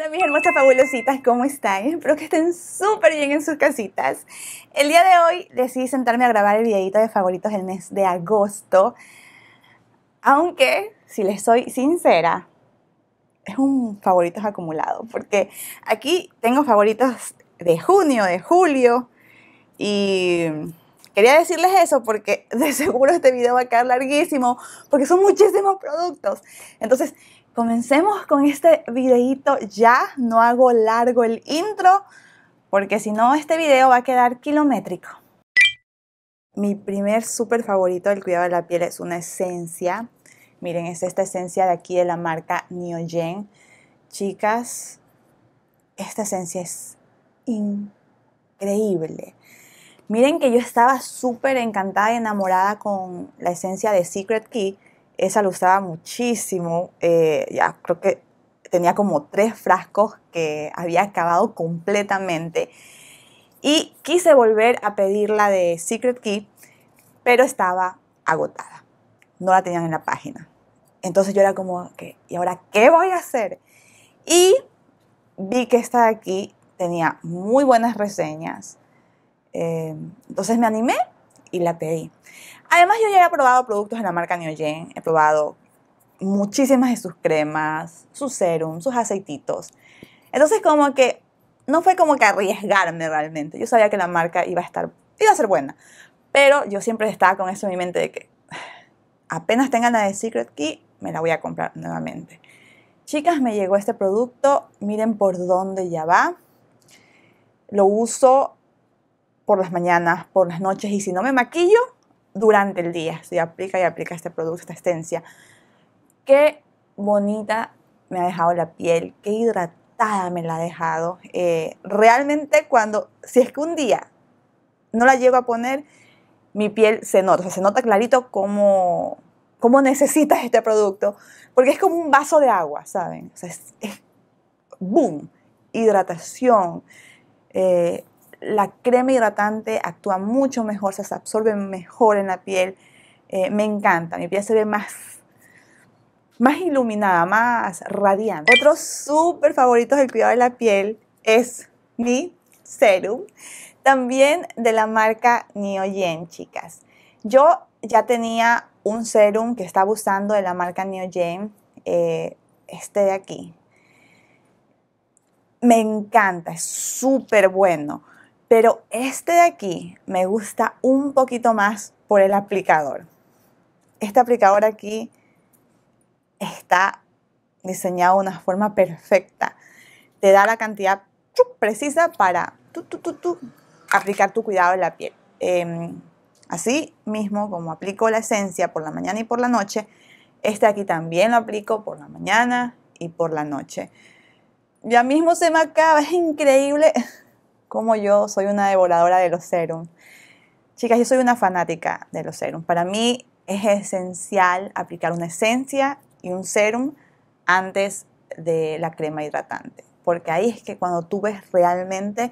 Hola mis hermosas fabulositas, ¿cómo están? Espero que estén súper bien en sus casitas. El día de hoy decidí sentarme a grabar el videito de favoritos del mes de agosto. Aunque, si les soy sincera, es un favoritos acumulado. Porque aquí tengo favoritos de junio, de julio. Y quería decirles eso porque de seguro este video va a quedar larguísimo. Porque son muchísimos productos. Entonces, comencemos con este videito ya, no hago largo el intro, porque si no este video va a quedar kilométrico. Mi primer súper favorito del cuidado de la piel es una esencia. Miren, es esta esencia de aquí de la marca Neogen. Chicas, esta esencia es increíble. Miren que yo estaba súper encantada y enamorada con la esencia de Secret Key, esa lo usaba muchísimo, eh, ya creo que tenía como tres frascos que había acabado completamente. Y quise volver a pedirla de Secret Key, pero estaba agotada. No la tenían en la página. Entonces yo era como, que ¿y ahora qué voy a hacer? Y vi que esta de aquí tenía muy buenas reseñas. Eh, entonces me animé y la pedí. Además, yo ya he probado productos de la marca Neogen, he probado muchísimas de sus cremas, sus serum, sus aceititos. Entonces, como que no fue como que arriesgarme realmente. Yo sabía que la marca iba a estar, iba a ser buena. Pero yo siempre estaba con eso en mi mente de que apenas tengan la de Secret Key, me la voy a comprar nuevamente. Chicas, me llegó este producto, miren por dónde ya va. Lo uso por las mañanas, por las noches y si no me maquillo, durante el día. se aplica y aplica este producto, esta esencia. Qué bonita me ha dejado la piel, qué hidratada me la ha dejado. Eh, realmente cuando, si es que un día no la llego a poner, mi piel se nota, o sea, se nota clarito cómo, cómo necesitas este producto, porque es como un vaso de agua, ¿saben? O sea, es, boom, hidratación, eh, la crema hidratante actúa mucho mejor, se absorbe mejor en la piel. Eh, me encanta, mi piel se ve más, más iluminada, más radiante. Otro súper favorito del cuidado de la piel es mi serum, también de la marca Gen, chicas. Yo ya tenía un serum que estaba usando de la marca Neogen, Gen, eh, este de aquí. Me encanta, es súper bueno pero este de aquí me gusta un poquito más por el aplicador. Este aplicador aquí está diseñado de una forma perfecta. Te da la cantidad precisa para aplicar tu cuidado en la piel. Em, así mismo, como aplico la esencia por la mañana y por la noche, este aquí también lo aplico por la mañana y por la noche. Ya mismo se me acaba, es increíble como yo soy una devoradora de los serums. Chicas, yo soy una fanática de los serums. Para mí es esencial aplicar una esencia y un serum antes de la crema hidratante, porque ahí es que cuando tú ves realmente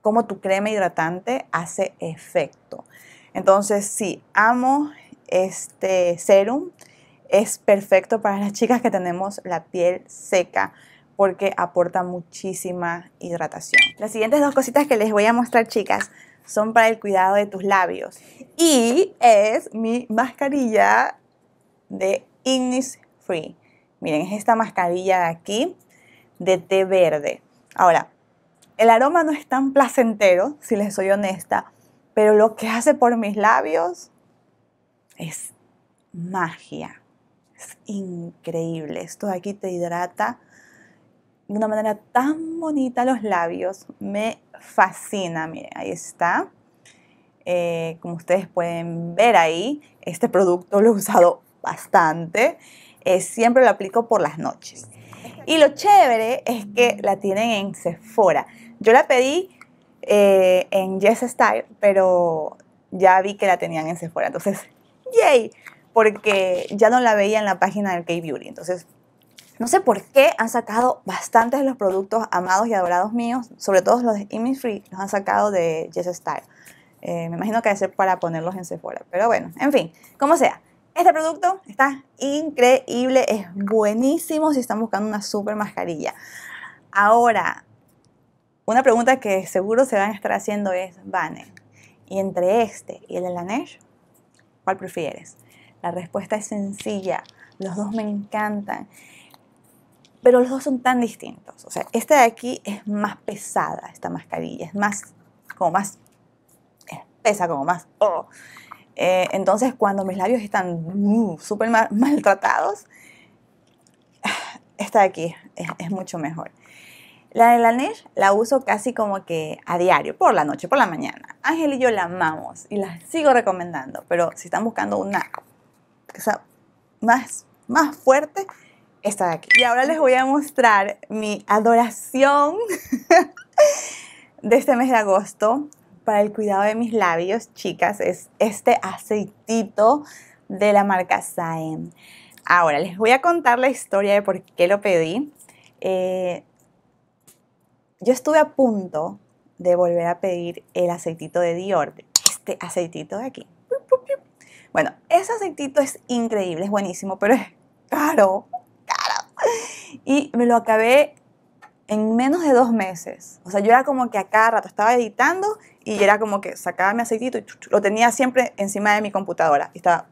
cómo tu crema hidratante hace efecto. Entonces, sí, amo este serum. Es perfecto para las chicas que tenemos la piel seca porque aporta muchísima hidratación. Las siguientes dos cositas que les voy a mostrar, chicas, son para el cuidado de tus labios. Y es mi mascarilla de Ignis Free. Miren, es esta mascarilla de aquí de té verde. Ahora, el aroma no es tan placentero, si les soy honesta, pero lo que hace por mis labios es magia. Es increíble. Esto aquí te hidrata de una manera tan bonita los labios. Me fascina, miren, ahí está. Eh, como ustedes pueden ver ahí, este producto lo he usado bastante. Eh, siempre lo aplico por las noches. Y lo chévere es que la tienen en Sephora. Yo la pedí eh, en Yes Style, pero ya vi que la tenían en Sephora. Entonces, ¡yay! Porque ya no la veía en la página del K-Beauty. Entonces, no sé por qué han sacado bastantes de los productos amados y adorados míos, sobre todo los de Image Free, los han sacado de Yes Style. Eh, me imagino que debe ser para ponerlos en Sephora, pero bueno, en fin, como sea. Este producto está increíble, es buenísimo si están buscando una super mascarilla. Ahora, una pregunta que seguro se van a estar haciendo es, Vane, ¿y entre este y el de Laneige, cuál prefieres? La respuesta es sencilla, los dos me encantan pero los dos son tan distintos. O sea, esta de aquí es más pesada, esta mascarilla, es más, como más espesa, como más... Oh. Eh, entonces, cuando mis labios están uh, súper maltratados, esta de aquí es, mucho mejor. La de Laneige la uso casi como que a diario, por la noche, por la mañana. Ángel y yo la amamos y la sigo recomendando, pero si están buscando una más, más fuerte, esta de aquí. Y ahora les voy a mostrar mi adoración de este mes de agosto para el cuidado de mis labios, chicas. Es este aceitito de la marca Saem. Ahora, les voy a contar la historia de por qué lo pedí. Eh, yo estuve a punto de volver a pedir el aceitito de Dior, este aceitito de aquí. Bueno, ese aceitito es increíble, es buenísimo, pero es caro y me lo acabé en menos de dos meses. O sea, yo era como que a rato estaba editando y era como que sacaba mi aceitito y lo tenía siempre encima de mi computadora. Y estaba.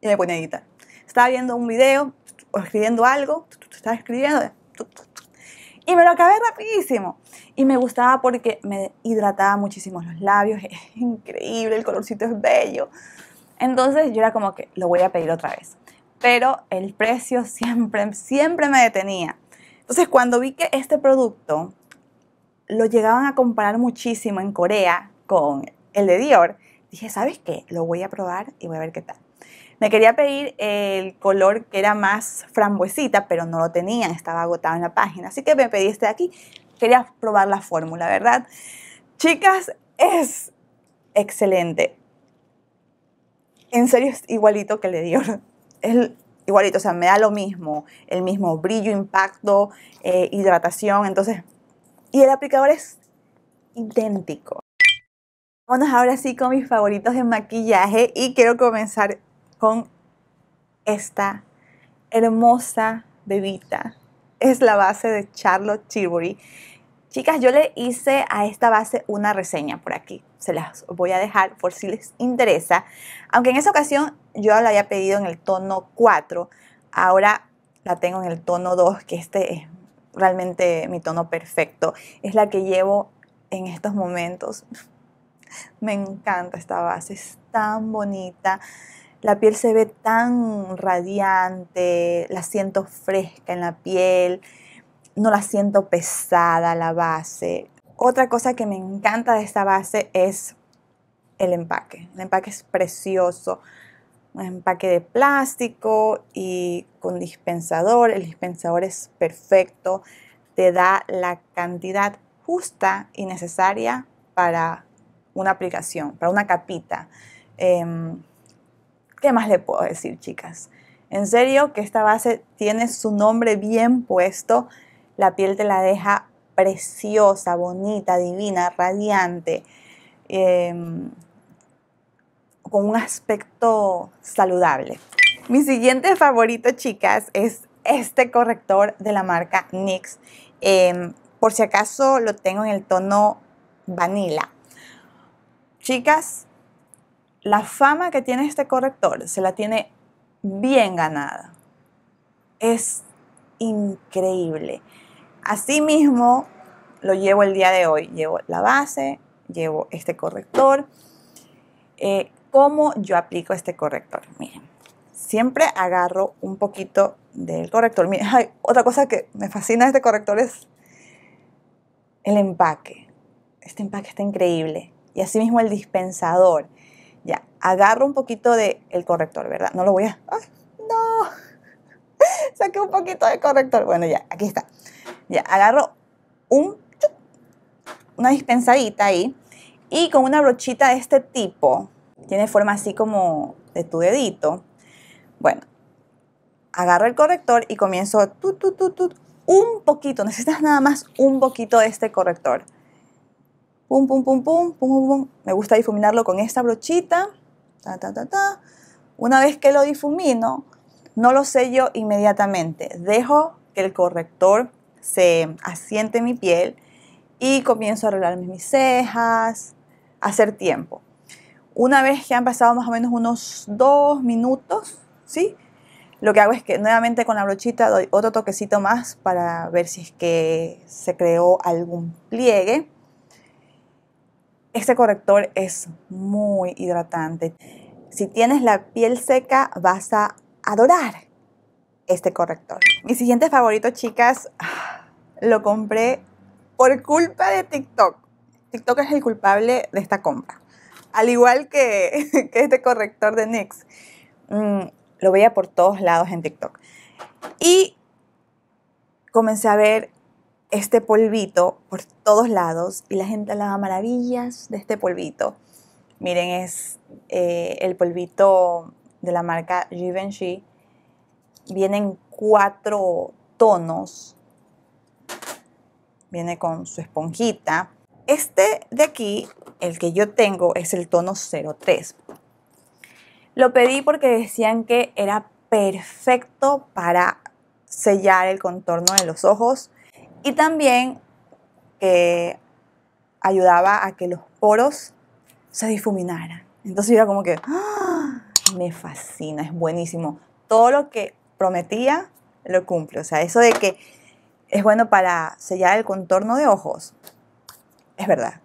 Y me ponía a editar. Estaba viendo un video o escribiendo algo, estaba escribiendo. Y me lo acabé rapidísimo. Y me gustaba porque me hidrataba muchísimo los labios. Es increíble, el colorcito es bello. Entonces yo era como que lo voy a pedir otra vez pero el precio siempre, siempre me detenía. Entonces, cuando vi que este producto lo llegaban a comparar muchísimo en Corea con el de Dior, dije, ¿sabes qué? Lo voy a probar y voy a ver qué tal. Me quería pedir el color que era más frambuesita, pero no lo tenían, estaba agotado en la página. Así que me pedí este de aquí. Quería probar la fórmula, ¿verdad? Chicas, es excelente. En serio, es igualito que el de Dior es igualito, o sea, me da lo mismo, el mismo brillo, impacto, eh, hidratación, entonces, y el aplicador es idéntico. Vámonos ahora sí con mis favoritos de maquillaje y quiero comenzar con esta hermosa bebita. Es la base de Charlotte Tilbury. Chicas, yo le hice a esta base una reseña por aquí. Se las voy a dejar por si les interesa. Aunque en esa ocasión yo la había pedido en el tono 4. Ahora la tengo en el tono 2, que este es realmente mi tono perfecto. Es la que llevo en estos momentos. Me encanta esta base, es tan bonita. La piel se ve tan radiante, la siento fresca en la piel no la siento pesada la base. Otra cosa que me encanta de esta base es el empaque. El empaque es precioso. Un empaque de plástico y con dispensador. El dispensador es perfecto. Te da la cantidad justa y necesaria para una aplicación, para una capita. Em, ¿Qué más le puedo decir, chicas? En serio que esta base tiene su nombre bien puesto la piel te la deja preciosa, bonita, divina, radiante, em, con un aspecto saludable. Mi siguiente favorito, chicas, es este corrector de la marca NYX. Em, por si acaso lo tengo en el tono vanilla. Chicas, la fama que tiene este corrector se la tiene bien ganada. Es increíble mismo lo llevo el día de hoy. Llevo la base, llevo este corrector. Eh, ¿Cómo yo aplico este corrector? Miren, siempre agarro un poquito del corrector. Miren, otra cosa que me fascina de este corrector es el empaque. Este empaque está increíble. Y así mismo el dispensador. Ya, agarro un poquito del corrector, ¿verdad? No lo voy a... ¡Ay, no! saqué un poquito de corrector. Bueno, ya, aquí está. Ya, agarro un, una dispensadita ahí y con una brochita de este tipo, tiene forma así como de tu dedito. Bueno, agarro el corrector y comienzo un poquito, necesitas nada más un poquito de este corrector. Pum, pum, pum, pum, pum, pum, pum. Me gusta difuminarlo con esta brochita. Una vez que lo difumino, no lo sello inmediatamente, dejo que el corrector se asiente en mi piel y comienzo a arreglarme mis cejas, a hacer tiempo. Una vez que han pasado más o menos unos dos minutos, ¿sí? Lo que hago es que nuevamente con la brochita doy otro toquecito más para ver si es que se creó algún pliegue. Este corrector es muy hidratante. Si tienes la piel seca vas a adorar este corrector. Mi siguiente favorito, chicas, lo compré por culpa de TikTok. TikTok es el culpable de esta compra. Al igual que, este corrector de NYX. Mm, lo veía por todos lados en TikTok. Y comencé a ver este polvito por todos lados y la gente hablaba maravillas de este polvito. Miren, es eh, el polvito de la marca Givenchy. Vienen cuatro tonos. Viene con su esponjita. Este de aquí, el que yo tengo, es el tono 03. Lo pedí porque decían que era perfecto para sellar el contorno de los ojos y también que ayudaba a que los poros se difuminaran. Entonces yo era como que, ¡ah! me fascina, es buenísimo. Todo lo que prometía lo cumple. O sea, eso de que es bueno para sellar el contorno de ojos, es verdad.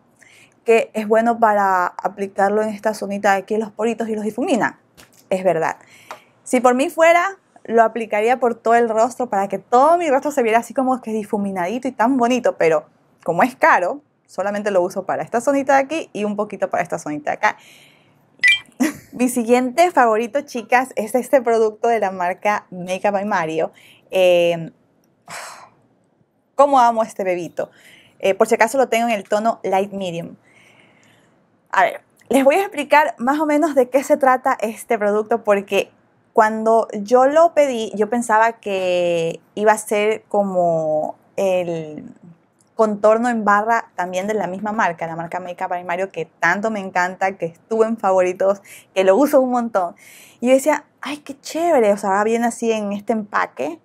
Que es bueno para aplicarlo en esta zonita de aquí, los poritos y los difumina, es verdad. Si por mí fuera, lo aplicaría por todo el rostro para que todo mi rostro se viera así como que difuminadito y tan bonito, pero como es caro, solamente lo uso para esta zonita de aquí y un poquito para esta zonita de acá. Mi siguiente favorito, chicas, es este producto de la marca Makeup by Mario. Eh, ¿Cómo amo este bebito? Eh, por si acaso lo tengo en el tono light medium. A ver, les voy a explicar más o menos de qué se trata este producto porque cuando yo lo pedí, yo pensaba que iba a ser como el contorno en barra también de la misma marca, la marca Makeup by Mario, que tanto me encanta, que estuvo en favoritos, que lo uso un montón. Y yo decía, ay, qué chévere, o sea, va bien así en este empaque,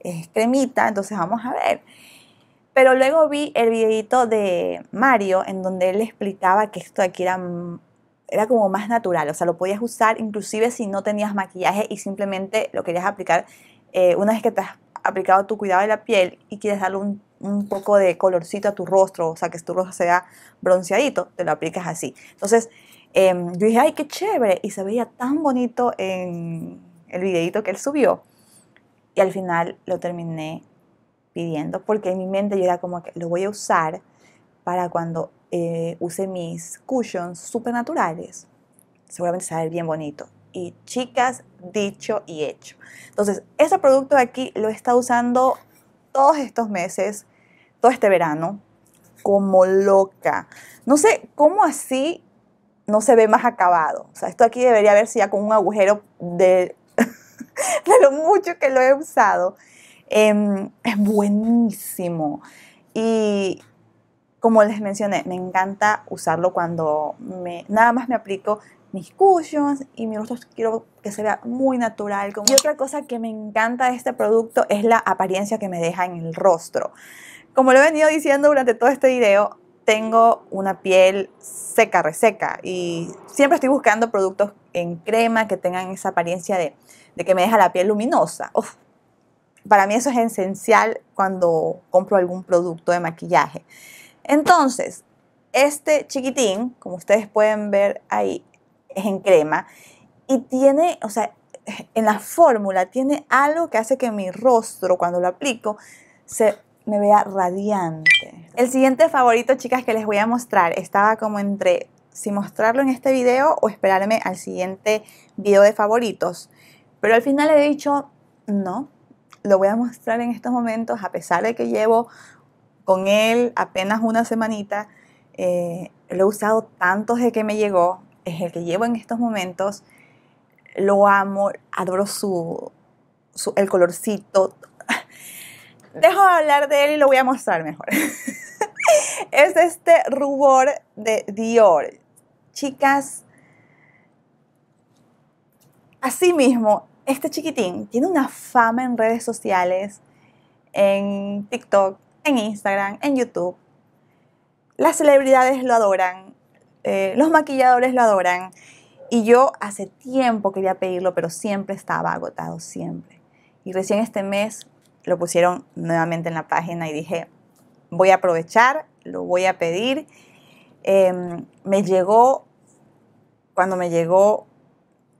es cremita, entonces vamos a ver. Pero luego vi el videito de Mario en donde él explicaba que esto aquí era, era como más natural, o sea, lo podías usar inclusive si no tenías maquillaje y simplemente lo querías aplicar eh, una vez que te has aplicado tu cuidado de la piel y quieres darle un un poco de colorcito a tu rostro, o sea, que tu rostro sea bronceadito, te lo aplicas así. Entonces, em, yo dije, ay, qué chévere, y se veía tan bonito en el videito que él subió. Y al final lo terminé pidiendo, porque en mi mente yo era como que lo voy a usar para cuando eh, use mis cushions super naturales. Seguramente se va a ver bien bonito. Y chicas, dicho y hecho. Entonces, ese producto de aquí lo he estado usando todos estos meses todo este verano como loca. No sé cómo así no se ve más acabado. O sea, esto aquí debería verse ya con un agujero de, de lo mucho que lo he usado. Em, es buenísimo. Y como les mencioné, me encanta usarlo cuando me, nada más me aplico mis cushions y mi rostro quiero que se vea muy natural. Y otra cosa que me encanta de este producto es la apariencia que me deja en el rostro. Como lo he venido diciendo durante todo este video, tengo una piel seca, reseca y siempre estoy buscando productos en crema que tengan esa apariencia de, que me deja la piel luminosa. para mí eso es esencial cuando compro algún producto de maquillaje. Entonces, este chiquitín, como ustedes pueden ver ahí, es en crema y tiene, o sea, en la fórmula tiene algo que hace que mi rostro cuando lo aplico se me vea radiante. El siguiente favorito, chicas, que les voy a mostrar estaba como entre si mostrarlo en este video o esperarme al siguiente video de favoritos. Pero al final he dicho, no, lo voy a mostrar en estos momentos, a pesar de que llevo con él apenas una semanita. Eh, lo he usado tanto de que me llegó, es el que llevo en estos momentos. Lo amo, adoro su, su el colorcito, dejo de hablar de él y lo voy a mostrar mejor. es este rubor de Dior. Chicas, así mismo, este chiquitín tiene una fama en redes sociales, en TikTok, en Instagram, en YouTube. Las celebridades lo adoran, eh, los maquilladores lo adoran. Y yo hace tiempo quería pedirlo, pero siempre estaba agotado, siempre. Y recién este mes lo pusieron nuevamente en la página y dije, voy a aprovechar, lo voy a pedir. Em, me llegó, cuando me llegó,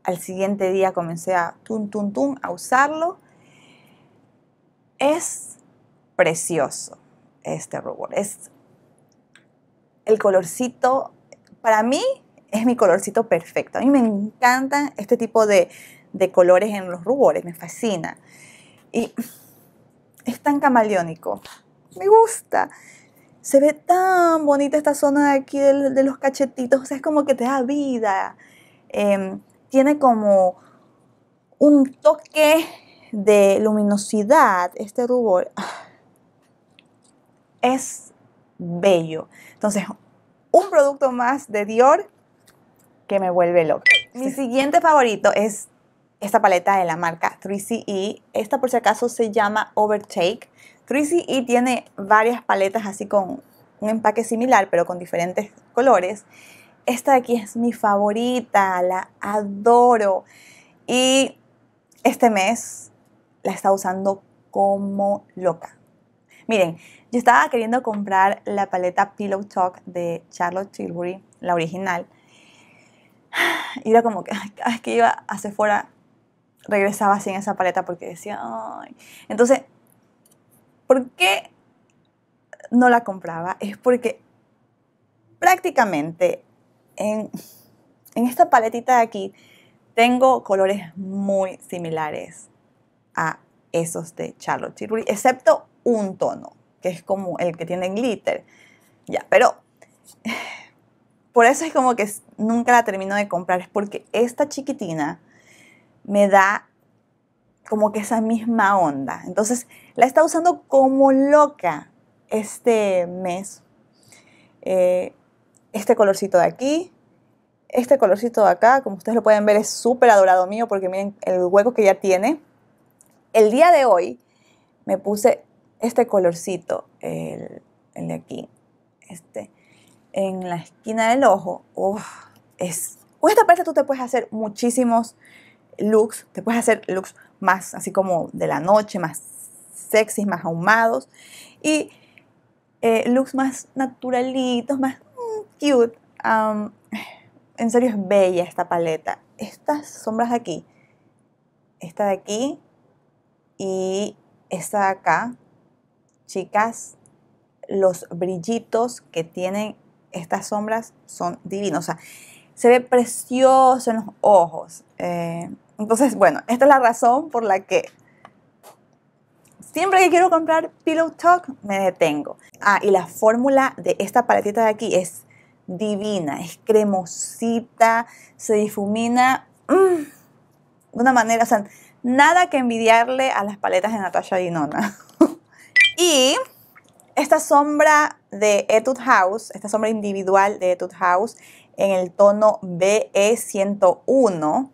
al siguiente día comencé a tun a usarlo. Es precioso este rubor. Es el colorcito, para mí es mi colorcito perfecto. A mí me encantan este tipo de, de colores en los rubores, me fascina. Y es tan camaleónico. Me gusta. Se ve tan bonita esta zona de aquí de, los cachetitos. es como que te da vida. Em, tiene como un toque de luminosidad, este rubor. Ah, es bello. Entonces, un producto más de Dior que me vuelve loca. Mi siguiente favorito es esta paleta de la marca 3CE. Esta por si acaso se llama Overtake. 3CE tiene varias paletas así con un empaque similar pero con diferentes colores. Esta de aquí es mi favorita, la adoro. Y este mes la está usando como loca. Miren, yo estaba queriendo comprar la paleta Pillow Talk de Charlotte Tilbury, la original. Y era como que, que iba a fuera regresaba sin esa paleta porque decía, Ay. entonces, ¿por qué no la compraba? Es porque prácticamente en, esta paletita de aquí tengo colores muy similares a esos de Charlotte Tilbury, excepto un tono, que es como el que tiene glitter. Ya, pero por eso es como que nunca la termino de comprar, es porque esta chiquitina me da como que esa misma onda. Entonces, la está usando como loca este mes. Eh, este colorcito de aquí, este colorcito de acá, como ustedes lo pueden ver, es súper adorado mío porque miren el hueco que ya tiene. El día de hoy me puse este colorcito, el, de aquí, este, en la esquina del ojo. Uf, es, esta parte tú te puedes hacer muchísimos looks, te puedes hacer looks más así como de la noche, más sexy, más ahumados y eh, looks más naturalitos, más mm, cute. en serio es bella esta paleta. Estas sombras de aquí, esta de aquí y esta de acá, chicas, los brillitos que tienen estas sombras son divinos. O sea, se ve precioso en los ojos. Eh, entonces, bueno, esta es la razón por la que siempre que quiero comprar Pillow Talk me detengo. Ah, y la fórmula de esta paletita de aquí es divina, es cremosita, se difumina mm, de una manera, o sea, nada que envidiarle a las paletas de Natasha Dinona. y esta sombra de Etude House, esta sombra individual de Etude House, en el tono BE101.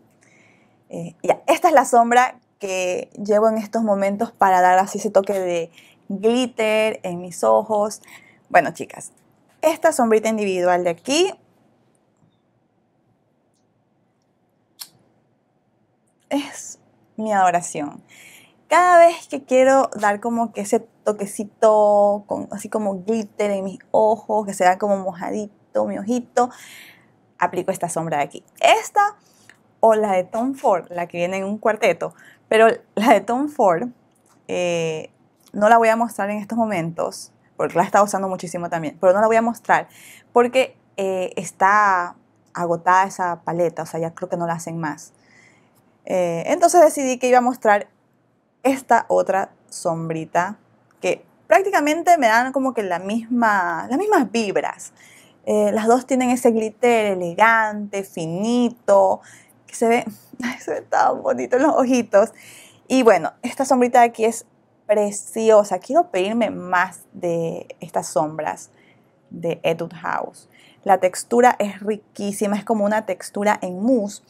Eh, esta es la sombra que llevo en estos momentos para dar así ese toque de glitter en mis ojos. Bueno, chicas, esta sombrita individual de aquí es mi adoración. Cada vez que quiero dar como que ese toquecito, con, así como glitter en mis ojos, que se vea como mojadito, mi ojito, aplico esta sombra de aquí. Esta o la de Tom Ford, la que viene en un cuarteto, pero la de Tom Ford eh, no la voy a mostrar en estos momentos, porque la he estado usando muchísimo también, pero no la voy a mostrar porque eh, está agotada esa paleta, o sea, ya creo que no la hacen más. Eh, entonces decidí que iba a mostrar esta otra sombrita que prácticamente me dan como que la misma, las mismas vibras. Eh, las dos tienen ese glitter elegante, finito, que se ve, tan bonito en los ojitos. Y bueno, esta sombrita de aquí es preciosa. Quiero pedirme más de estas sombras de Etude House. La textura es riquísima, es como una textura en mousse.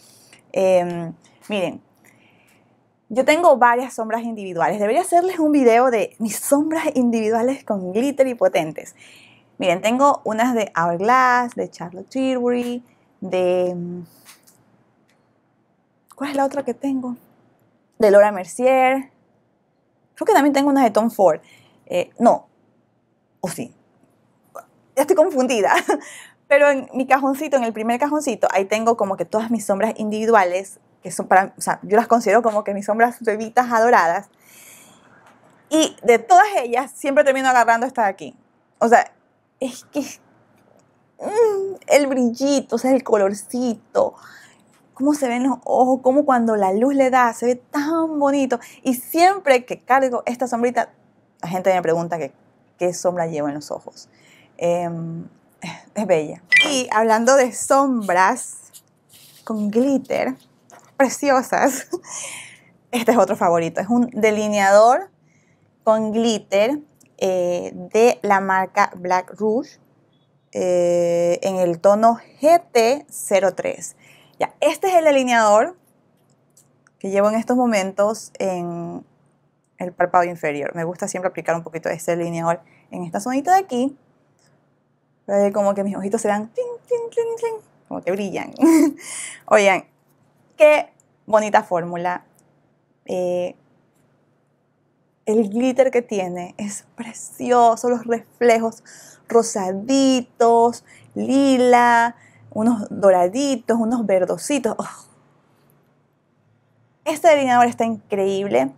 Em, miren, yo tengo varias sombras individuales. Debería hacerles un video de mis sombras individuales con glitter y potentes. Miren, tengo unas de Hourglass, de Charlotte Tilbury, de... Mm, ¿Cuál es la otra que tengo? De Laura Mercier. Creo que también tengo unas de Tom Ford. Eh, no, o sí. Ya estoy confundida. Pero en mi cajoncito, en el primer cajoncito, ahí tengo como que todas mis sombras individuales, que son para, o sea, yo las considero como que mis sombras bebitas adoradas. Y de todas ellas, siempre termino agarrando esta de aquí. O sea, es que mm, el brillito, o sea, el colorcito, cómo se ven los ojos, cómo cuando la luz le da, se ve tan bonito. Y siempre que cargo esta sombrita, la gente me pregunta qué sombra llevo en los ojos. Em, es bella. Y hablando de sombras con glitter, preciosas, este es otro favorito, es un delineador con glitter eh, de la marca Black Rouge eh, en el tono GT03. Ya, este es el delineador que llevo en estos momentos en el párpado inferior. Me gusta siempre aplicar un poquito de este delineador en esta zonita de aquí. como que mis ojitos se dan como que brillan. Oigan, qué bonita fórmula. Eh, el glitter que tiene es precioso, los reflejos rosaditos, lila, unos doraditos, unos verdositos. Oh. Este delineador está increíble,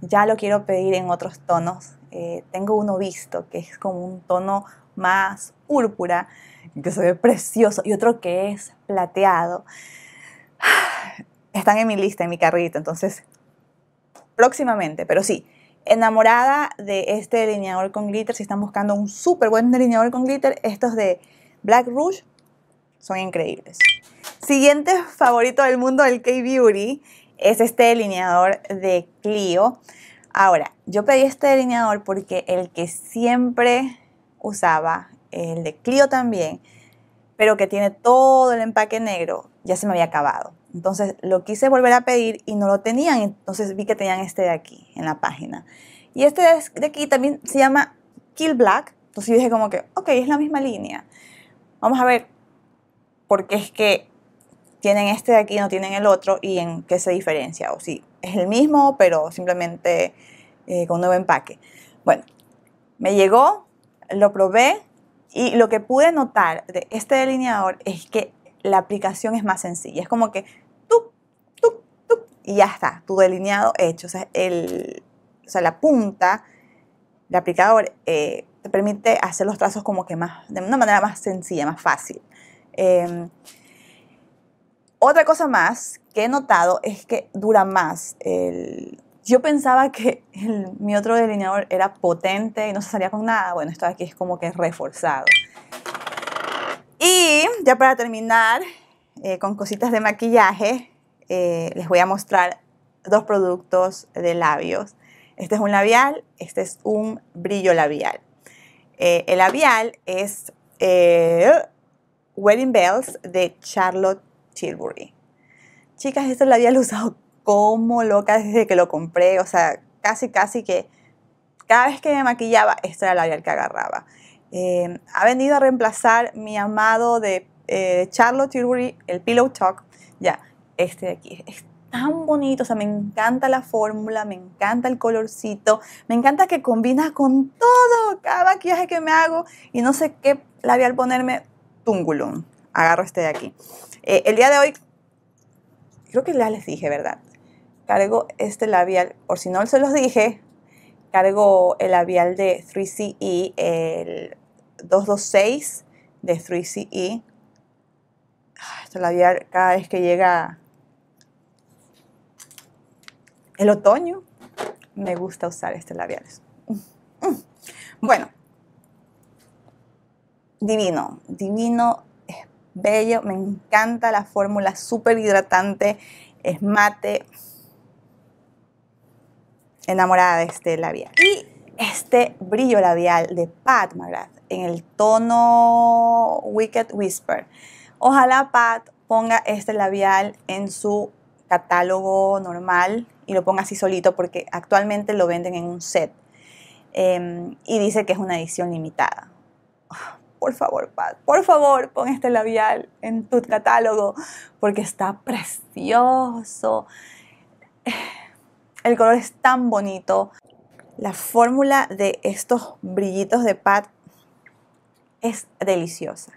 ya lo quiero pedir en otros tonos. Eh, tengo uno visto que es como un tono más púrpura, que se ve precioso, y otro que es plateado. Ah, están en mi lista, en mi carrito, entonces próximamente, pero sí, enamorada de este delineador con glitter. Si están buscando un súper buen delineador con glitter, estos de Black Rouge son increíbles. Siguiente favorito del mundo del K-Beauty es este delineador de Clio. Ahora, yo pedí este delineador porque el que siempre usaba, el de Clio también, pero que tiene todo el empaque negro, ya se me había acabado. Entonces lo quise volver a pedir y no lo tenían, entonces vi que tenían este de aquí en la página. Y este de aquí también se llama Kill Black, entonces dije como que, ok, es la misma línea. Vamos a ver, por qué es que tienen este de aquí y no tienen el otro y en qué se diferencia, o si es el mismo, pero simplemente eh, con nuevo empaque. Bueno, me llegó, lo probé, y lo que pude notar de este delineador es que la aplicación es más sencilla. Es como que tú, tú, tú, y ya está, tu delineado hecho. O sea, el, la punta del aplicador eh, te permite hacer los trazos como que más, de una manera más sencilla, más fácil. Em, otra cosa más que he notado es que dura más. yo pensaba que mi otro delineador era potente y no se salía con nada. Bueno, esto aquí es como que reforzado. Y ya para terminar eh, con cositas de maquillaje, eh, les voy a mostrar dos productos de labios. Este es un labial, este es un brillo labial. Eh, el labial es Wedding Bells de Charlotte Tilbury. Chicas, este labial lo he usado como loca desde que lo compré, o sea, casi, casi que cada vez que me maquillaba, este era el labial que agarraba. Eh, ha venido a reemplazar mi amado de eh, Charlotte Tilbury, el Pillow Talk, ya, este de aquí. Es tan bonito, o sea, me encanta la fórmula, me encanta el colorcito, me encanta que combina con todo, cada maquillaje que me hago y no sé qué labial ponerme, Tungulum. Agarro este de aquí. Eh, el día de hoy, creo que ya les dije, ¿verdad? Cargo este labial, por si no se los dije, cargo el labial de 3CE, el 226 de 3CE. este labial cada vez que llega el otoño, me gusta usar este labial Bueno, divino, divino, es bello, me encanta la fórmula, súper hidratante, es mate. Enamorada de este labial. Y este brillo labial de Pat McGrath en el tono Wicked Whisper. Ojalá Pat ponga este labial en su catálogo normal y lo ponga así solito porque actualmente lo venden en un set em, y dice que es una edición limitada. Ah, por favor, Pat, por favor, pon este labial en tu catálogo porque está precioso. El color es tan bonito. La fórmula de estos brillitos de Pat es deliciosa.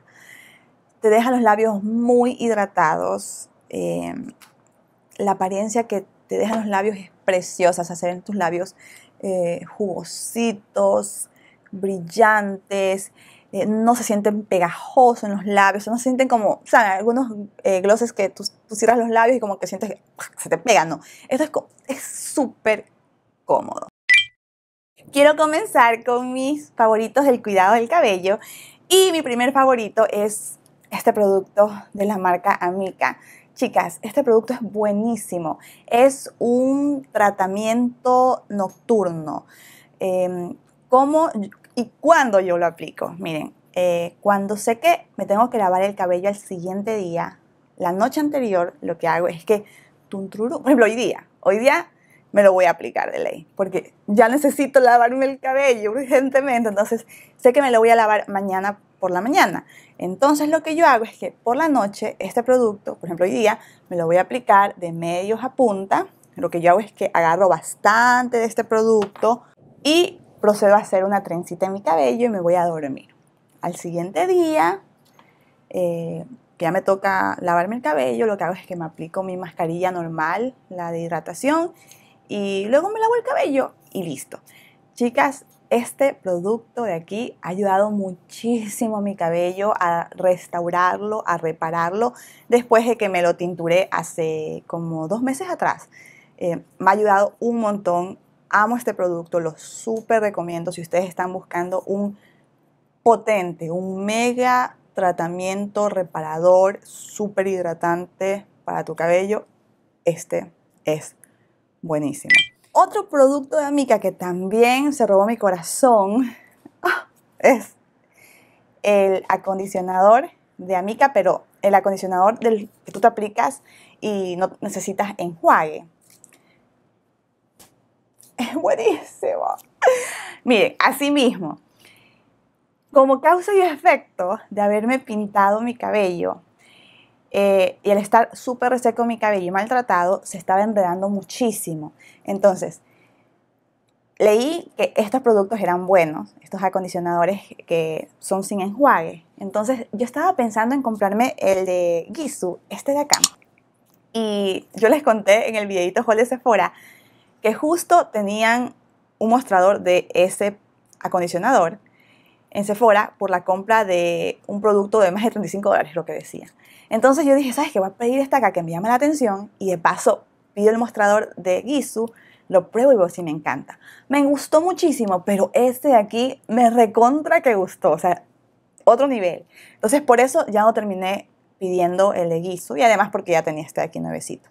Te deja los labios muy hidratados. Eh, la apariencia que te deja los labios es preciosa. Hacer se tus labios eh, jugositos, brillantes. Eh, no se sienten pegajosos en los labios, no se sienten como, ¿saben? Algunos eh, glosses que tú, cierras los labios y como que sientes que se te pegan, no. Esto es súper cómodo. Quiero comenzar con mis favoritos del cuidado del cabello y mi primer favorito es este producto de la marca Amica. Chicas, este producto es buenísimo. Es un tratamiento nocturno. Em, ¿Cómo y cuándo yo lo aplico? Miren, eh, cuando sé que me tengo que lavar el cabello el siguiente día, la noche anterior, lo que hago es que, tuntruru, por ejemplo, hoy día, hoy día me lo voy a aplicar de ley, porque ya necesito lavarme el cabello urgentemente, entonces sé que me lo voy a lavar mañana por la mañana. Entonces lo que yo hago es que por la noche este producto, por ejemplo hoy día, me lo voy a aplicar de medios a punta. Lo que yo hago es que agarro bastante de este producto y procedo a hacer una trencita en mi cabello y me voy a dormir. Al siguiente día, eh, que ya me toca lavarme el cabello, lo que hago es que me aplico mi mascarilla normal, la de hidratación, y luego me lavo el cabello y listo. Chicas, este producto de aquí ha ayudado muchísimo a mi cabello a restaurarlo, a repararlo, después de que me lo tinturé hace como dos meses atrás. Eh, me ha ayudado un montón, amo este producto, lo súper recomiendo si ustedes están buscando un potente, un mega tratamiento reparador, súper hidratante para tu cabello, este es buenísimo. Otro producto de Amica que también se robó mi corazón ah, es el acondicionador de Amica, pero el acondicionador del que tú te aplicas y no necesitas enjuague. Es buenísimo. Miren, así mismo, como causa y efecto de haberme pintado mi cabello, eh, y al estar súper seco mi cabello y maltratado, se estaba enredando muchísimo. Entonces, leí que estos productos eran buenos, estos acondicionadores que son sin enjuague. Entonces, yo estaba pensando en comprarme el de Gizu, este de acá. Y yo les conté en el videito haul de Sephora que justo tenían un mostrador de ese acondicionador en Sephora por la compra de un producto de más de 35 dólares, lo que decía. Entonces yo dije, ¿sabes qué? Voy a pedir esta acá que me llama la atención y de paso pido el mostrador de Gisu, lo pruebo y veo si me encanta. Me gustó muchísimo, pero este de aquí me recontra que gustó, o sea, otro nivel. Entonces por eso ya no terminé pidiendo el de Gisu y además porque ya tenía este de aquí nuevecito.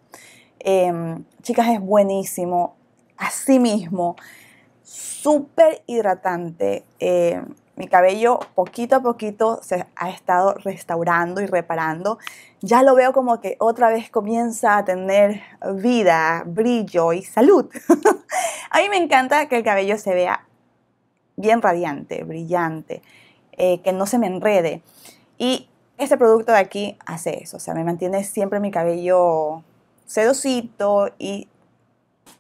Em, chicas, es buenísimo, así mismo, súper hidratante. Em, mi cabello poquito a poquito se ha estado restaurando y reparando. Ya lo veo como que otra vez comienza a tener vida, brillo y salud. a mí me encanta que el cabello se vea bien radiante, brillante, eh, que no se me enrede. Y este producto de aquí hace eso, o sea, me mantiene siempre mi cabello sedosito y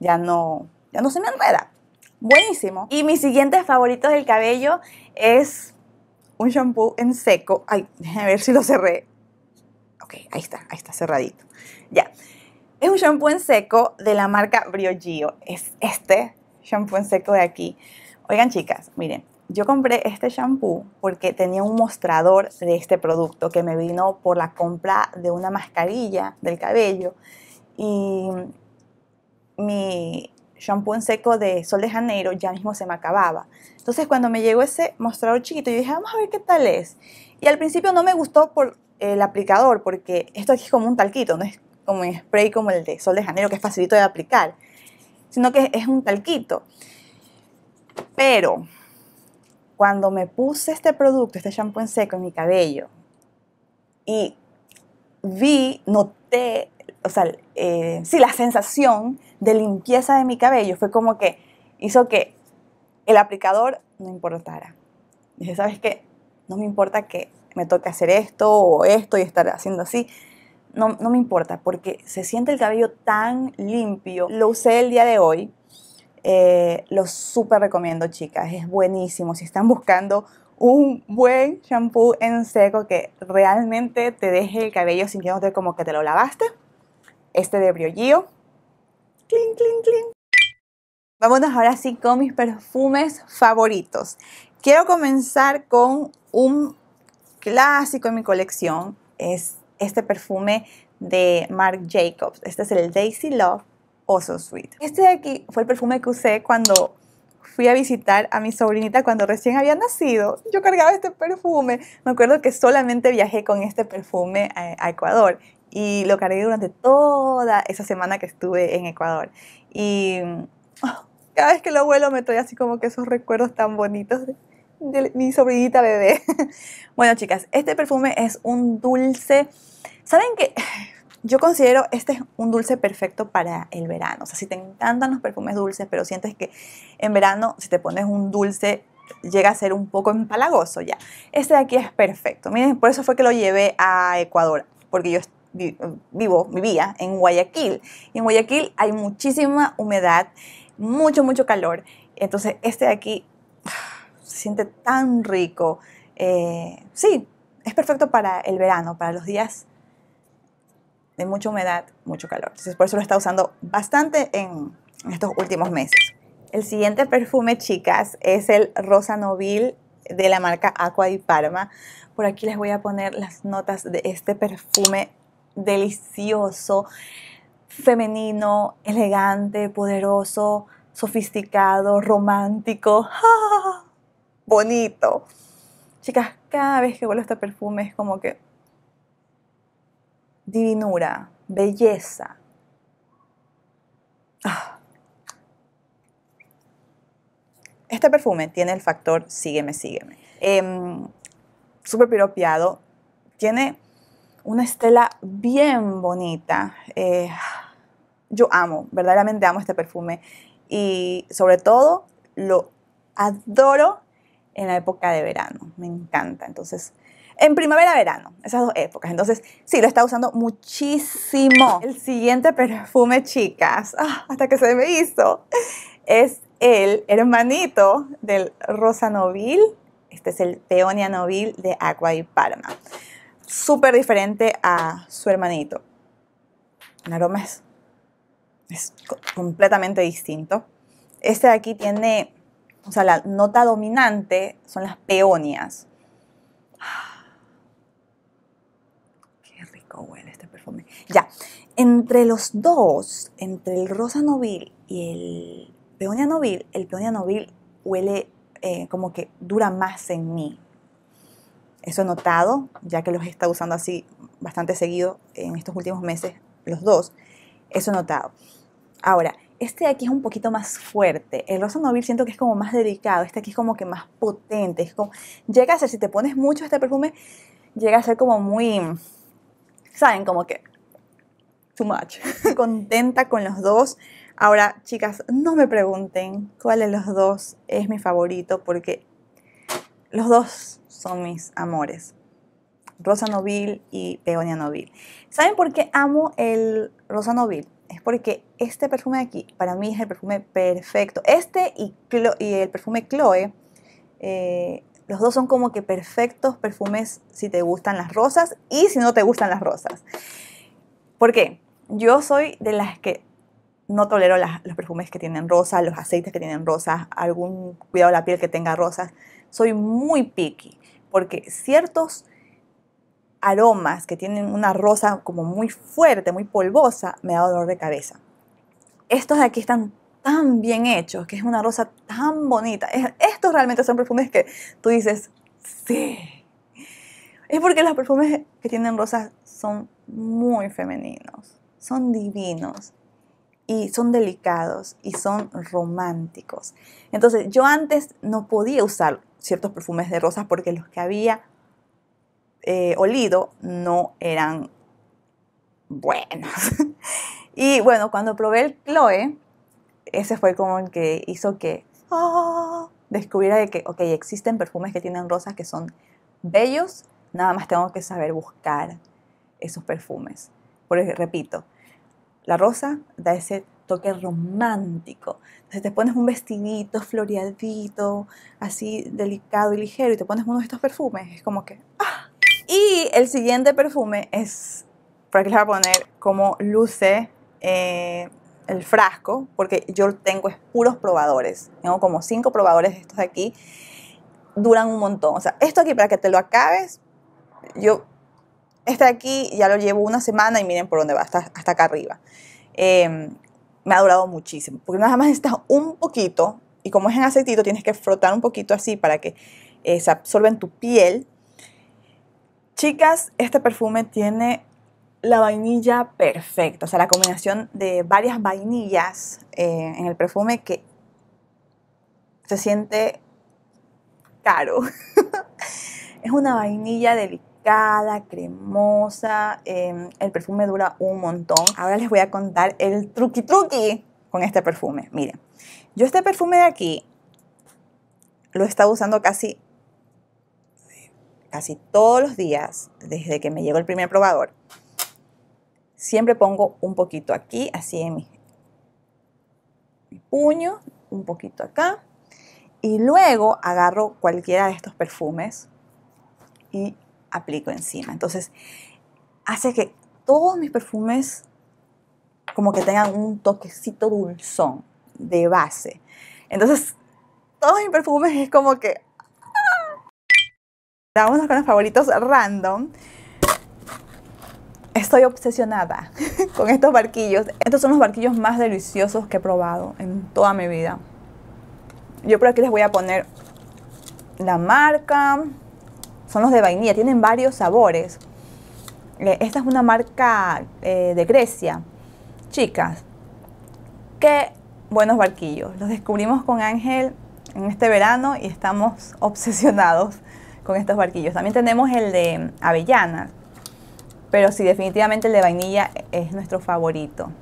ya no, ya no se me enreda buenísimo. Y mis siguiente favorito del cabello es un shampoo en seco. Ay, a ver si lo cerré. Ok, ahí está, ahí está cerradito. Ya. Es un shampoo en seco de la marca Briogeo. Es este shampoo en seco de aquí. Oigan, chicas, miren, yo compré este shampoo porque tenía un mostrador de este producto que me vino por la compra de una mascarilla del cabello. Y mi shampoo en seco de Sol de Janeiro ya mismo se me acababa. Entonces cuando me llegó ese mostrador chiquito, yo dije, vamos a ver qué tal es. Y al principio no me gustó por el aplicador, porque esto aquí es como un talquito, no es como un spray como el de Sol de Janeiro, que es facilito de aplicar, sino que es un talquito. Pero cuando me puse este producto, este shampoo en seco en mi cabello, y vi, noté o sea, eh, sí, la sensación de limpieza de mi cabello fue como que hizo que el aplicador no importara. Dije, ¿sabes qué? No me importa que me toque hacer esto o esto y estar haciendo así. No, no me importa porque se siente el cabello tan limpio. Lo usé el día de hoy. Eh, lo súper recomiendo, chicas. Es buenísimo. Si están buscando un buen shampoo en seco que realmente te deje el cabello sintiéndote como que te lo lavaste, este de Briogeo. Cling, cling, cling. Vámonos ahora sí con mis perfumes favoritos. Quiero comenzar con un clásico en mi colección. Es este perfume de Marc Jacobs. Este es el Daisy Love Oso Sweet. Este de aquí fue el perfume que usé cuando fui a visitar a mi sobrinita cuando recién había nacido. Yo cargaba este perfume. Me acuerdo que solamente viajé con este perfume a, Ecuador y lo cargué durante toda esa semana que estuve en Ecuador. Y ah, cada vez que lo vuelo me trae así como que esos recuerdos tan bonitos de, mi sobrinita bebé. bueno, chicas, este perfume es un dulce. ¿Saben qué? Yo considero este es un dulce perfecto para el verano. O sea, si te encantan los perfumes dulces, pero sientes que en verano, si te pones un dulce, llega a ser un poco empalagoso ya. Este de aquí es perfecto. Miren, por eso fue que lo llevé a Ecuador, porque yo vivo, vivía en Guayaquil. Y en Guayaquil hay muchísima humedad, mucho, mucho calor. Entonces, este de aquí ah, se siente tan rico. Eh, sí, es perfecto para el verano, para los días de mucha humedad, mucho calor. Entonces, por eso lo está usando bastante en, estos últimos meses. El siguiente perfume, chicas, es el Rosa Novil de la marca Aqua di Parma. Por aquí les voy a poner las notas de este perfume delicioso, femenino, elegante, poderoso, sofisticado, romántico, bonito. Chicas, cada vez que a este perfume es como que divinura, belleza. Ah. Este perfume tiene el factor sígueme, sígueme. Em, súper piropiado. Tiene una estela bien bonita. Eh, yo amo, verdaderamente amo este perfume y sobre todo lo adoro en la época de verano, me encanta. Entonces, en primavera-verano, esas dos épocas. Entonces, sí, lo está usando muchísimo. El siguiente perfume, chicas, ah, hasta que se me hizo, es el hermanito del Rosa Novil. Este es el Peonia Novil de Aqua y Parma súper diferente a su hermanito. El aroma es, completamente distinto. Este de aquí tiene, o sea, la nota dominante son las peonias. Ah, qué rico huele este perfume. Ya, entre los dos, entre el rosa novil y el peonia novil, el peonia novil huele eh, como que dura más en mí, eso notado, ya que los he estado usando así bastante seguido en estos últimos meses, los dos. Eso notado. Ahora, este de aquí es un poquito más fuerte. El rosa nobil siento que es como más delicado. Este aquí es como que más potente. como, llega a ser, si te pones mucho este perfume, llega a ser como muy, ¿saben? Como que too much. Contenta con los dos. Ahora, chicas, no me pregunten cuál de los dos es mi favorito porque los dos son mis amores. Rosa Nobil y Peonia Novil. ¿Saben por qué amo el Rosa Nobil? Es porque este perfume de aquí, para mí es el perfume perfecto. Este y, el perfume Chloe, eh, los dos son como que perfectos perfumes si te gustan las rosas y si no te gustan las rosas. ¿Por qué? Yo soy de las que no tolero los perfumes que tienen rosas, los aceites que tienen rosas, algún cuidado de la piel que tenga rosas soy muy picky, porque ciertos aromas que tienen una rosa como muy fuerte, muy polvosa, me da dolor de cabeza. Estos de aquí están tan bien hechos, que es una rosa tan bonita. Estos realmente son perfumes que tú dices, sí. Es porque los perfumes que tienen rosas son muy femeninos, son divinos y son delicados y son románticos. Entonces yo antes no podía usar ciertos perfumes de rosas porque los que había eh, olido no eran buenos. y bueno, cuando probé el Chloe, ese fue como el que hizo que ¡ah! descubriera de que, ok, existen perfumes que tienen rosas que son bellos, nada más tengo que saber buscar esos perfumes. Por e, repito, la rosa da ese toque romántico. Entonces te pones un vestidito floreadito, así delicado y ligero, y te pones uno de estos perfumes. Es como que... ¡ah! Y el siguiente perfume es, por aquí les voy a poner cómo luce eh, el frasco, porque yo tengo puros probadores. Tengo como cinco probadores de estos de aquí. Duran un montón. O sea, esto aquí para que te lo acabes, yo... Este de aquí ya lo llevo una semana y miren por dónde va, hasta, hasta acá arriba. Em, me ha durado muchísimo, porque nada más está un poquito, y como es en aceitito, tienes que frotar un poquito así para que eh, se absorba en tu piel. Chicas, este perfume tiene la vainilla perfecta, o sea, la combinación de varias vainillas eh, en el perfume que se siente caro. es una vainilla delicada cremosa. Em, el perfume dura un montón. Ahora les voy a contar el truqui truqui con este perfume. Miren, yo este perfume de aquí lo he estado usando casi, casi todos los días desde que me llegó el primer probador. Siempre pongo un poquito aquí, así en mi, mi puño, un poquito acá. Y luego agarro cualquiera de estos perfumes y aplico encima. Entonces, hace que todos mis perfumes como que tengan un toquecito dulzón de base. Entonces, todos mis perfumes es como que... Vámonos ¡ah! con los favoritos random. Estoy obsesionada con estos barquillos. Estos son los barquillos más deliciosos que he probado en toda mi vida. Yo por aquí les voy a poner la marca, son los de vainilla, tienen varios sabores. Eh, esta es una marca eh, de Grecia. Chicas, qué buenos barquillos. Los descubrimos con Ángel en este verano y estamos obsesionados con estos barquillos. También tenemos el de avellanas, pero sí, definitivamente el de vainilla es nuestro favorito.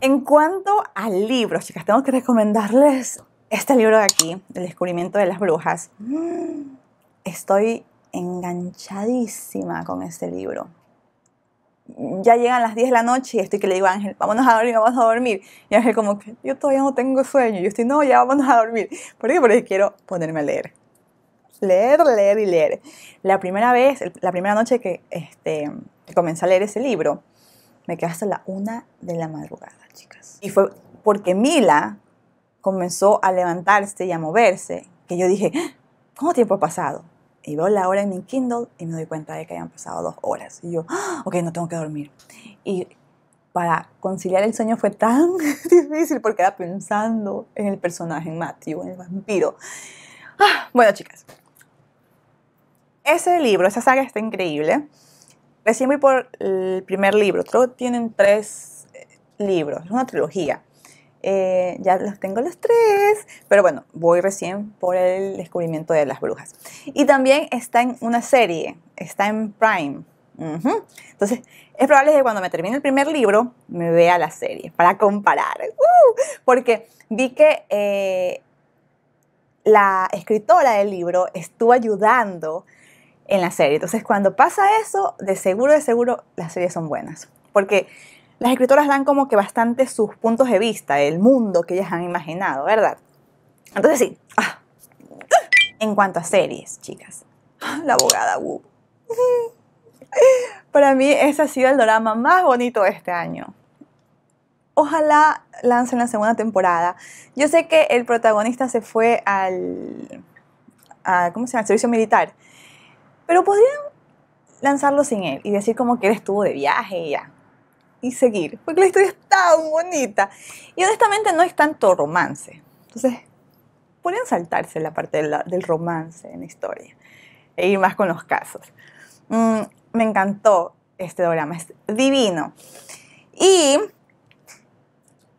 En cuanto a libros, chicas, tengo que recomendarles este libro de aquí, El descubrimiento de las brujas. Mm, estoy enganchadísima con este libro. Ya llegan las 10 de la noche y estoy que le digo a Ángel, vámonos a dormir, vamos a dormir. Y Ángel como que yo todavía no tengo sueño. Y yo estoy, no, ya vámonos a dormir. ¿Por qué? quiero ponerme a leer. Leer, leer y leer. La primera vez, la primera noche que, este, comencé a leer ese libro, me quedé hasta la una de la madrugada, chicas. Y fue porque Mila comenzó a levantarse y a moverse que yo dije, ¡Ah! ¿cómo tiempo ha pasado? Y veo la hora en mi Kindle y me doy cuenta de que hayan pasado dos horas. Y yo, okay ah, ok, no tengo que dormir. Y para conciliar el sueño fue tan difícil porque era pensando en el personaje, en Matthew, en el vampiro. Ah, bueno, chicas. Ese libro, esa saga está increíble. Recién voy por el primer libro. todo tienen tres eh, libros. Es una trilogía. Eh, ya los tengo los tres, pero bueno, voy recién por el descubrimiento de las brujas. Y también está en una serie, está en Prime. Entonces, es probable que cuando me termine el primer libro, me vea la serie para comparar. ¡Uh! porque vi que eh, la escritora del libro estuvo ayudando en la serie. Entonces, cuando pasa eso, de seguro, de seguro, las series son buenas. Porque las escritoras dan como que bastante sus puntos de vista, el mundo que ellas han imaginado, ¿verdad? Entonces sí. Ah. En cuanto a series, chicas. Ah, la abogada Wu. Uh. Para mí ese ha sido el drama más bonito de este año. Ojalá lancen la segunda temporada. Yo sé que el protagonista se fue al... ¿Cómo se llama? Al servicio militar. Pero podrían lanzarlo sin él y decir como que él estuvo de viaje y ya y seguir, porque la historia es tan bonita. Y honestamente no es tanto romance. Entonces, podrían saltarse la parte del romance en la historia e ir más con los casos. Mm, me encantó este drama, es divino. Y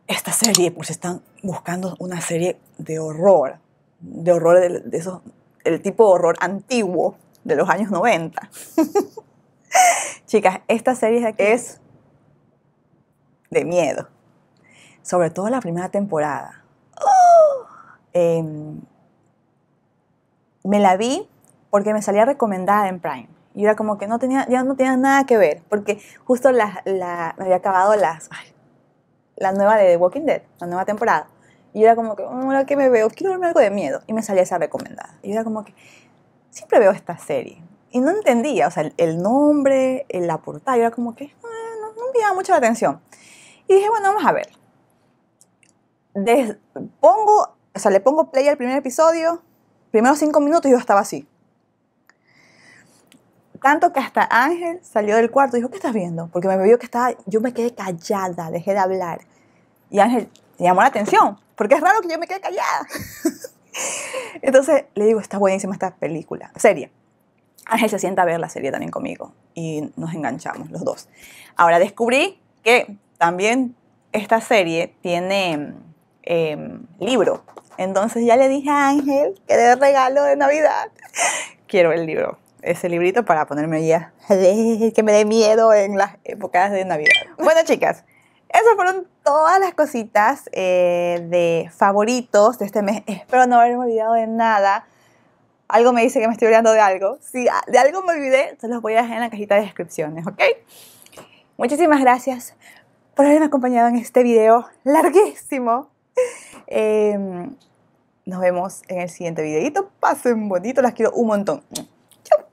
esta serie, pues están buscando una serie de horror, de horror de, de el tipo de horror antiguo de los años 90. Chicas, esta serie es de miedo. Sobre todo la primera temporada. ¡Oh! Em, me la vi porque me salía recomendada en Prime. Y era como que no tenía, ya no tenía nada que ver, porque justo la, me había acabado las, la nueva de The Walking Dead, la nueva temporada. Y era como que, mm, ahora que me veo, quiero verme algo de miedo. Y me salía esa recomendada. Y era como que, siempre veo esta serie. Y no entendía, o sea, el, nombre, la portada, y era como que, ah, no me llamaba mucho la atención. Y dije, bueno, vamos a ver. pongo, o sea, le pongo play al primer episodio, primeros cinco minutos y yo estaba así. Tanto que hasta Ángel salió del cuarto y dijo, ¿qué estás viendo? Porque me vio que estaba, yo me quedé callada, dejé de hablar. Y Ángel llamó la atención, porque es raro que yo me quede callada. Entonces le digo, está buenísima esta película, serie. Ángel se sienta a ver la serie también conmigo y nos enganchamos los dos. Ahora descubrí que también esta serie tiene em, libro. Entonces ya le dije a Ángel que de regalo de Navidad quiero el libro, ese librito para ponerme ya que me dé miedo en las épocas de Navidad. Bueno, chicas, esas fueron todas las cositas eh, de favoritos de este mes. Espero no haberme olvidado de nada. Algo me dice que me estoy olvidando de algo. Si de algo me olvidé, se los voy a dejar en la cajita de descripciones, ¿ok? Muchísimas gracias por haberme acompañado en este video larguísimo. Em, nos vemos en el siguiente videito. Pasen bonito, las quiero un montón.